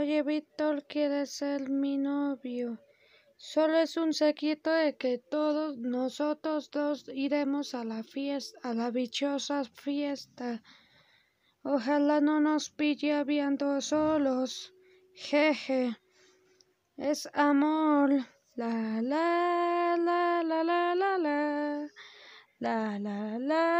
Oye, Víctor, quiere ser mi novio. Solo es un secreto de que todos nosotros dos iremos a la fiesta, a la dichosa fiesta. Ojalá no nos pille viendo solos. Jeje. Es amor. La la la la la la la la la la la